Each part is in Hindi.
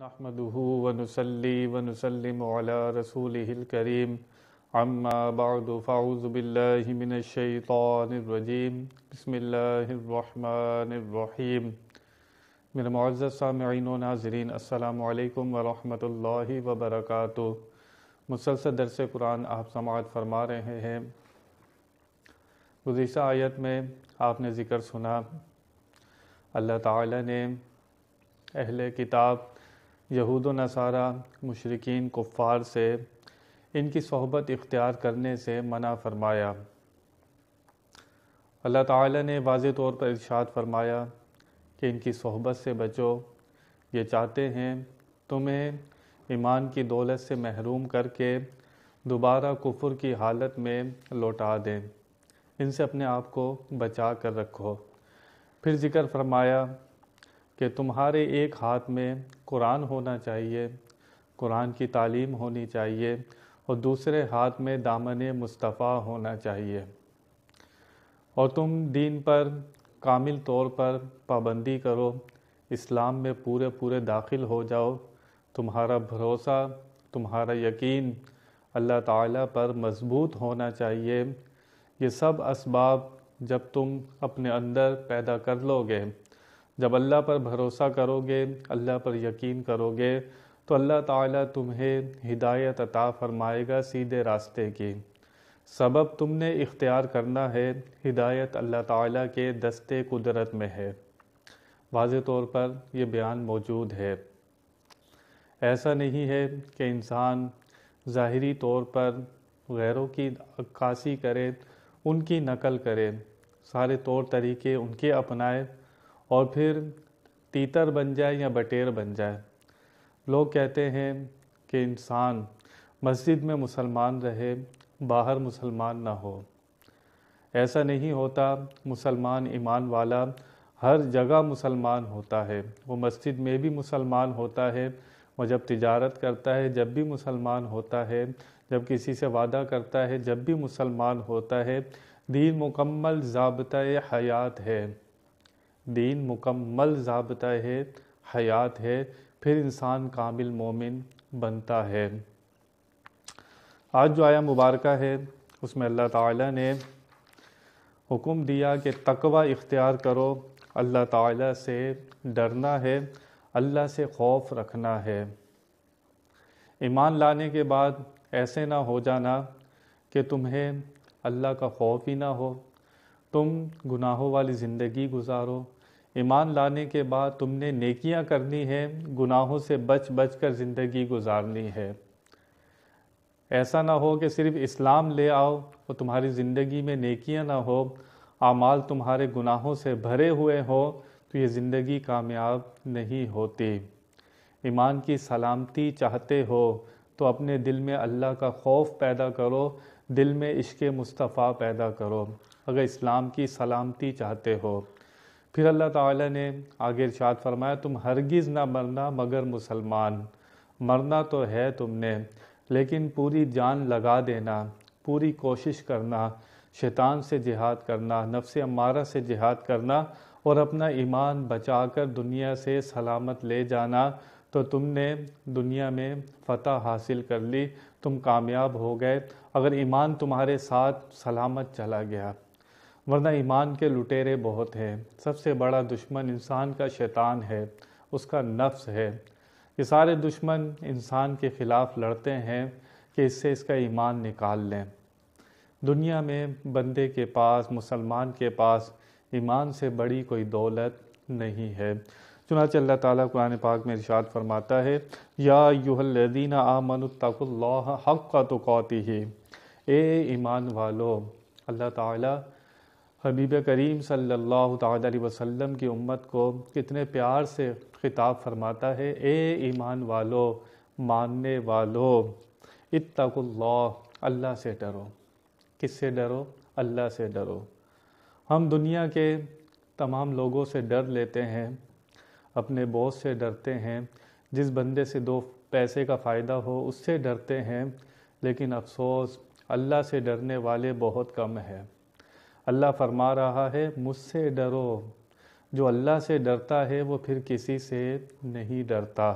नहमदहू वनसली वनसलम रसूल करीम अम्मा बाउदफ़ाउज़बिल्लिमिनशैतरजीम बसमीम मेरा मुआज़ सामीन नाजरीन अल्लाम वरहमल वबरक मुसलसल दरस कुरान आप समात फरमा रहे हैं गुज़शा आयत में आपने ज़िक्र सुना अल्लाह ताला ने अहल किताब यहूद नसारा मशरकिन कुफ़ार से इनकी सहबत इख्तियार करने से मना फरमाया अल्लाह ताला ने वाज तौर पर इर्शाद फरमाया कि इनकी सहबत से बचो ये चाहते हैं तुम्हें ईमान की दौलत से महरूम करके दोबारा कुफर की हालत में लौटा दें इनसे अपने आप को बचा कर रखो फिर जिक्र फरमाया कि तुम्हारे एक हाथ में कुरान होना चाहिए कुरान की तालीम होनी चाहिए और दूसरे हाथ में दामन मुस्तफ़ा होना चाहिए और तुम दीन पर कामिल तौर पर पाबंदी करो इस्लाम में पूरे पूरे दाखिल हो जाओ तुम्हारा भरोसा तुम्हारा यकीन अल्लाह ताला पर मजबूत होना चाहिए ये सब असबाब जब तुम अपने अंदर पैदा कर लोगे जब अल्लाह पर भरोसा करोगे अल्लाह पर यकीन करोगे तो अल्लाह ताला तुम्हें हिदायत अता फरमाएगा सीधे रास्ते की सबब तुमने इख्तियार करना है हिदायत अल्लाह ताला के दस्ते कुदरत में है वाज तौर पर यह बयान मौजूद है ऐसा नहीं है कि इंसान ज़ाहरी तौर पर गैरों की अक्कासी करे उनकी नकल करे सारे तौर तरीके उनके अपनाए और फिर तीतर बन जाए या बटेर बन जाए लोग कहते हैं कि इंसान मस्जिद में मुसलमान रहे बाहर मुसलमान ना हो ऐसा नहीं होता मुसलमान ईमान वाला हर जगह मुसलमान होता है वो मस्जिद में भी मुसलमान होता है वो जब तिजारत करता है जब भी मुसलमान होता है जब किसी से वादा करता है जब भी मुसलमान होता है दीन मुकम्मल जबता हयात है दीन मुकम्मल ज़बता है हयात है फिर इंसान कामिल मोमिन बनता है आज जो आया मुबारक है उसमें अल्लाह ताला ने हुक्म दिया कि तकवा इख्तियार करो अल्लाह ताला से डरना है अल्लाह से खौफ रखना है ईमान लाने के बाद ऐसे ना हो जाना कि तुम्हें अल्लाह का खौफ ही ना हो तुम गुनाहों वाली ज़िंदगी गुजारो ईमान लाने के बाद तुमने नेकियां करनी है गुनाहों से बच बच कर ज़िंदगी गुजारनी है ऐसा ना हो कि सिर्फ इस्लाम ले आओ और तुम्हारी ज़िंदगी में नेकियां ना हो आमाल तुम्हारे गुनाहों से भरे हुए हो तो ये ज़िंदगी कामयाब नहीं होती ईमान की सलामती चाहते हो तो अपने दिल में अल्लाह का खौफ पैदा करो दिल में इश्क मुस्तफ़ा पैदा करो अगर इस्लाम की सलामती चाहते हो फिर अल्लाह ताला ने आगे इर्शाद फरमाया तुम हरगिज़ ना मरना मगर मुसलमान मरना तो है तुमने लेकिन पूरी जान लगा देना पूरी कोशिश करना शैतान से जिहाद करना नफ्स अमारा से जिहाद करना और अपना ईमान बचाकर दुनिया से सलामत ले जाना तो तुमने दुनिया में फतह हासिल कर ली तुम कामयाब हो गए अगर ईमान तुम्हारे साथ सलामत चला गया वरना ईमान के लुटेरे बहुत हैं सबसे बड़ा दुश्मन इंसान का शैतान है उसका नफ्स है ये सारे दुश्मन इंसान के ख़िलाफ़ लड़ते हैं कि इससे इसका ईमान निकाल लें दुनिया में बंदे के पास मुसलमान के पास ईमान से बड़ी कोई दौलत नहीं है चुनाच अल्लाह ताला कुरान पाक में इरशाद फरमाता है या यूहदीन आमनतकुल्ला हक़ का तो कौती ही ए ईमान वालो अल्लाह ताला हबीब करीम सल्लल्लाहु अलैहि वसल्लम की उम्मत को कितने प्यार से खिताब फरमाता है ए ईमान वालो मानने वालो इत्तकुल्ला अल्लाह से डरो किससे डरो अल्लाह से डरो हम दुनिया के तमाम लोगों से डर लेते हैं अपने बॉस से डरते हैं जिस बंदे से दो पैसे का फ़ायदा हो उससे डरते हैं लेकिन अफसोस अल्लाह से डरने वाले बहुत कम हैं अल्लाह फरमा रहा है मुझसे डरो जो अल्लाह से डरता है वो फिर किसी से नहीं डरता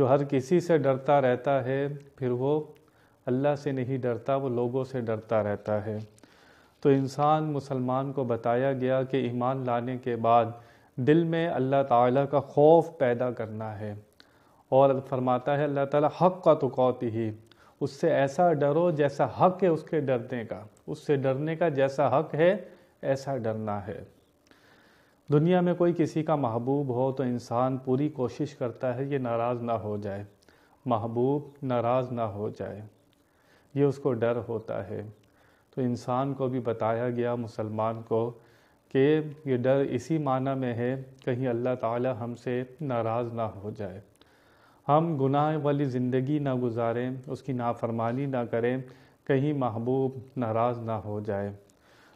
जो हर किसी से डरता रहता है फिर वो अल्लाह से नहीं डरता वो लोगों से डरता रहता है तो इंसान मुसलमान को बताया गया कि ईमान लाने के बाद दिल में अल्लाह ताला का खौफ पैदा करना है और फरमाता है अल्लाह ताला हक़ का तुकौती ही उससे ऐसा डरो जैसा हक़ है उसके डरने का उससे डरने का जैसा हक है ऐसा डरना है दुनिया में कोई किसी का महबूब हो तो इंसान पूरी कोशिश करता है ये नाराज़ ना हो जाए महबूब नाराज़ ना हो जाए ये उसको डर होता है तो इंसान को भी बताया गया मुसलमान को कि ये डर इसी माना में है कहीं अल्लाह ताला हमसे नाराज़ ना हो जाए हम गुनाह वाली ज़िंदगी ना गुजारें उसकी नाफरमानी ना करें कहीं महबूब नाराज़ ना हो जाए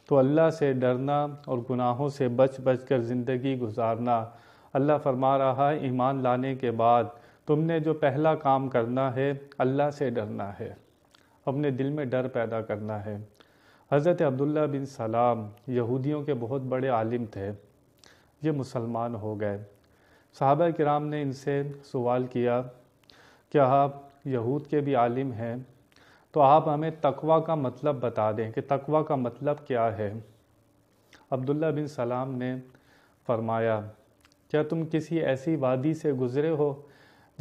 तो अल्लाह से डरना और गुनाहों से बच बच कर ज़िंदगी गुजारना अल्लाह फरमा रहा है ईमान लाने के बाद तुमने जो पहला काम करना है अल्लाह से डरना है अपने दिल में डर पैदा करना है हज़रत अब्दुल्ला बिन सलाम यहूदियों के बहुत बड़े आलिम थे ये मुसलमान हो गए साहबा कराम ने इनसे सवाल किया क्या आप यहूद के भी आलिम हैं तो आप हमें तकवा का मतलब बता दें कि तकवा का मतलब क्या है अब्दुल्ला बिन सलाम ने फरमाया क्या तुम किसी ऐसी वादी से गुज़रे हो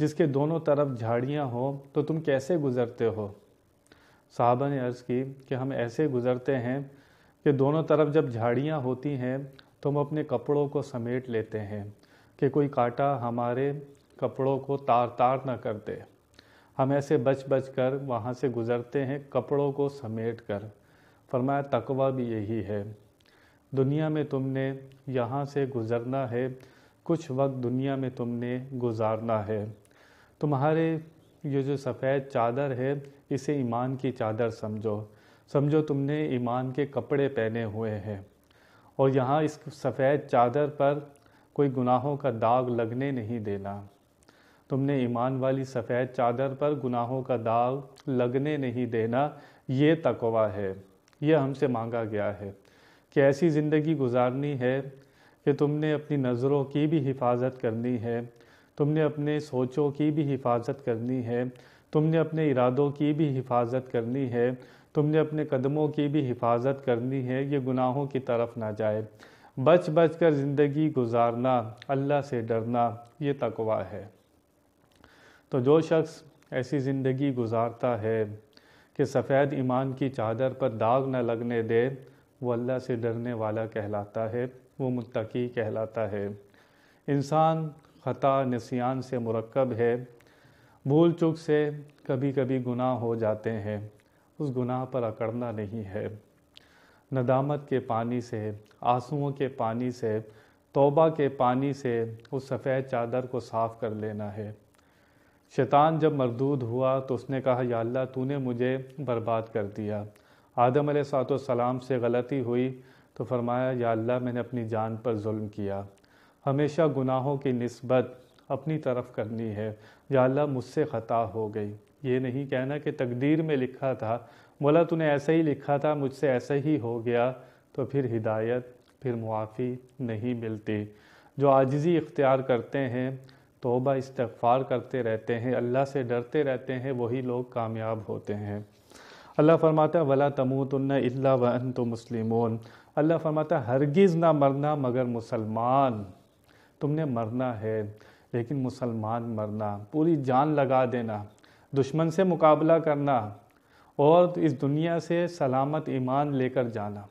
जिसके दोनों तरफ झाड़ियाँ हो तो तुम कैसे गुज़रते हो साहबा ने अर्ज़ की कि हम ऐसे गुज़रते हैं कि दोनों तरफ जब झाड़ियाँ होती हैं तो हम अपने कपड़ों को समेट लेते हैं कि कोई कांटा हमारे कपड़ों को तार तार ना कर दे हम ऐसे बच बच कर वहाँ से गुज़रते हैं कपड़ों को समेट कर फरमाया तकवा भी यही है दुनिया में तुमने यहाँ से गुज़रना है कुछ वक्त दुनिया में तुमने गुजारना है तुम्हारे ये जो सफ़ेद चादर है इसे ईमान की चादर समझो समझो तुमने ईमान के कपड़े पहने हुए हैं और यहाँ इस सफ़ेद चादर पर कोई गुनाहों का दाग लगने नहीं देना तुमने ईमान वाली सफ़ेद चादर पर गुनाहों का दाग लगने नहीं देना ये तकवा है यह हमसे मांगा गया है कि ऐसी ज़िंदगी गुजारनी है कि तुमने अपनी नज़रों की भी हिफाजत करनी है तुमने अपने सोचों की भी हिफाजत करनी है तुमने अपने इरादों की भी हिफाजत करनी है तुमने अपने कदमों की भी हिफाजत करनी है ये गुनाहों की तरफ ना जाए बच बच कर ज़िंदगी गुजारना अल्लाह से डरना ये तकवा है तो जो शख्स ऐसी ज़िंदगी गुजारता है कि सफ़ेद ईमान की चादर पर दाग न लगने दे वो अल्लाह से डरने वाला कहलाता है वो मुत्तकी कहलाता है इंसान ख़ता नसीान से मुरक्कब है भूल चुक से कभी कभी गुनाह हो जाते हैं उस गुनाह पर अकड़ना नहीं है नदामत के पानी से आंसुओं के पानी से तौबा के पानी से उस सफ़ेद चादर को साफ़ कर लेना है शैतान जब मरदूद हुआ तो उसने कहा या अल्लाह तूने मुझे बर्बाद कर दिया आदम सलाम से गलती हुई तो फरमाया या अल्लाह मैंने अपनी जान पर जुल्म किया हमेशा गुनाहों की नस्बत अपनी तरफ करनी है या अल्लाह मुझसे ख़ता हो गई ये नहीं कहना कि तकदीर में लिखा था बोला तूने ऐसे ही लिखा था मुझसे ऐसे ही हो गया तो फिर हिदायत फिर मुआफ़ी नहीं मिलती जो आजिज़ी इख्तियार करते हैं तोबा इस्तफ़ार करते रहते हैं अल्लाह से डरते रहते हैं वही लोग कामयाब होते हैं अल्लाह फरमाता वला तमूतन इल्ला वन तो अल्लाह फरमाता हरगिज़ ना मरना मगर मुसलमान तुमने मरना है लेकिन मुसलमान मरना पूरी जान लगा देना दुश्मन से मुकाबला करना और इस दुनिया से सलामत ईमान लेकर जाना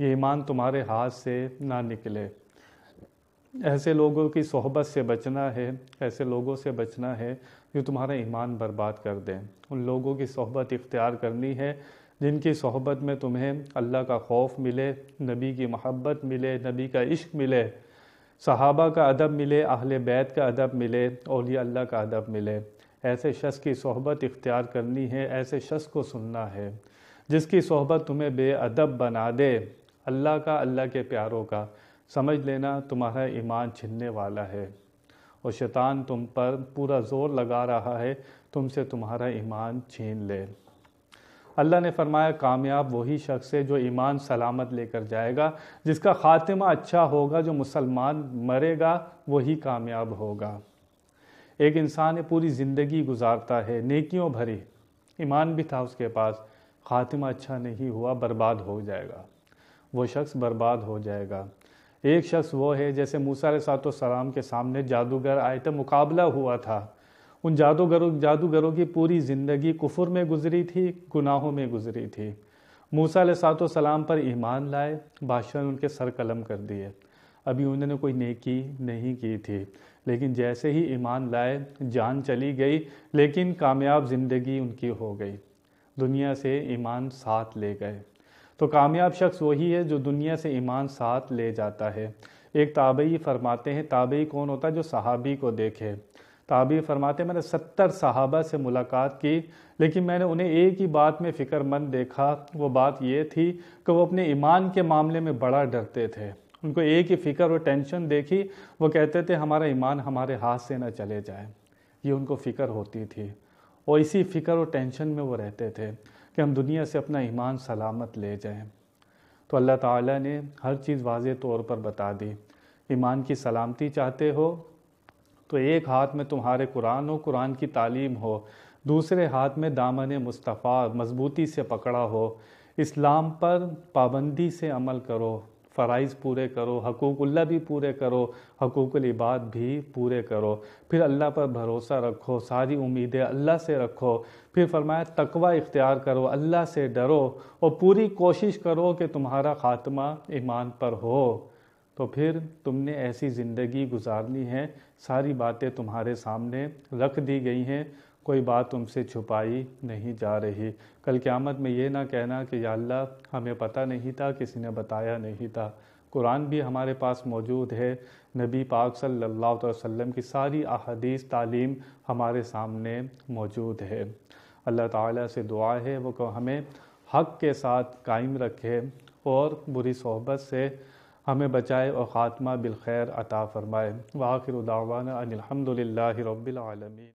ये ईमान तुम्हारे हाथ से ना निकले ऐसे लोगों की सोहबत से बचना है ऐसे लोगों से बचना है जो तुम्हारा ईमान बर्बाद कर दें उन लोगों की सोहबत इख्तियार करनी है जिनकी सोहबत में तुम्हें अल्लाह का खौफ मिले नबी की महब्बत मिले नबी का इश्क मिले सहाबा का अदब मिले अहल बैत का अदब मिले और अल्लाह का अदब मिले ऐसे शख्स की सोहबत इख्तियार करनी है ऐसे शख्स को सुनना है जिसकी सोहबत तुम्हें बेअदब बना दे अल्लाह का अल्लाह के प्यारों का समझ लेना तुम्हारा ईमान छिनने वाला है और शैतान तुम पर पूरा जोर लगा रहा है तुमसे तुम्हारा ईमान छीन ले अल्लाह ने फरमाया कामयाब वही शख्स है जो ईमान सलामत लेकर जाएगा जिसका ख़ात्मा अच्छा होगा जो मुसलमान मरेगा वही कामयाब होगा एक इंसान पूरी ज़िंदगी गुजारता है नेकियों भरी ईमान भी था उसके पास ख़ात्मा अच्छा नहीं हुआ बर्बाद हो जाएगा वो शख्स बर्बाद हो जाएगा एक शख्स वो है जैसे मूसा सलाम के सामने जादूगर आए तो मुकाबला हुआ था उन जादूगरों जादूगरों की पूरी ज़िंदगी कुफुर में गुजरी थी गुनाहों में गुजरी थी मूसा सातो सलाम पर ईमान लाए बादशाह ने उनके सर कलम कर दिए अभी उन्होंने कोई नेकी नहीं की थी लेकिन जैसे ही ईमान लाए जान चली गई लेकिन कामयाब ज़िंदगी उनकी हो गई दुनिया से ईमान साथ ले गए तो कामयाब शख्स वही है जो दुनिया से ईमान साथ ले जाता है एक ताबई फरमाते हैं ताबई कौन होता है जो सहाबी को देखे ताबी फरमाते मैंने सत्तर सहाबा से मुलाकात की लेकिन मैंने उन्हें एक ही बात में फ़िक्रमंद देखा वो बात ये थी कि वो अपने ईमान के मामले में बड़ा डरते थे उनको एक ही फ़िक्र और टेंशन देखी वो कहते थे हमारा ईमान हमारे हाथ से ना चले जाए ये उनको फ़िक्र होती थी और इसी फ़िक्र और टेंशन में वो रहते थे कि हम दुनिया से अपना ईमान सलामत ले जाएं तो अल्लाह ताला ने हर चीज़ वाज तौर पर बता दी ईमान की सलामती चाहते हो तो एक हाथ में तुम्हारे कुरान हो कुरान की तालीम हो दूसरे हाथ में दामन मुस्तफ़ा मजबूती से पकड़ा हो इस्लाम पर पाबंदी से अमल करो फ़राइज़ पूरे करो हकूकुल्ला भी पूरे करो हकूकुल इबाद भी पूरे करो फिर अल्लाह पर भरोसा रखो सारी उम्मीदें अल्लाह से रखो फिर फरमाया तकवा इख्तियार करो अल्लाह से डरो और पूरी कोशिश करो कि तुम्हारा ख़ात्मा ईमान पर हो तो फिर तुमने ऐसी ज़िंदगी गुजारनी है सारी बातें तुम्हारे सामने रख दी गई हैं कोई बात तुमसे छुपाई नहीं जा रही कल क़यामत में ये ना कहना कि या अल्लाह हमें पता नहीं था किसी ने बताया नहीं था कुरान भी हमारे पास मौजूद है नबी पाक सल्लल्लाहु अलैहि वसल्लम की सारी अहदीस तालीम हमारे सामने मौजूद है अल्लाह ताला से दुआ है वो हमें हक के साथ कायम रखे और बुरी सोहबत से हमें बचाए और ख़ात्मा बिलखैर अता फ़रमाए वाखिर उदावाना अनिलहमदिल्ला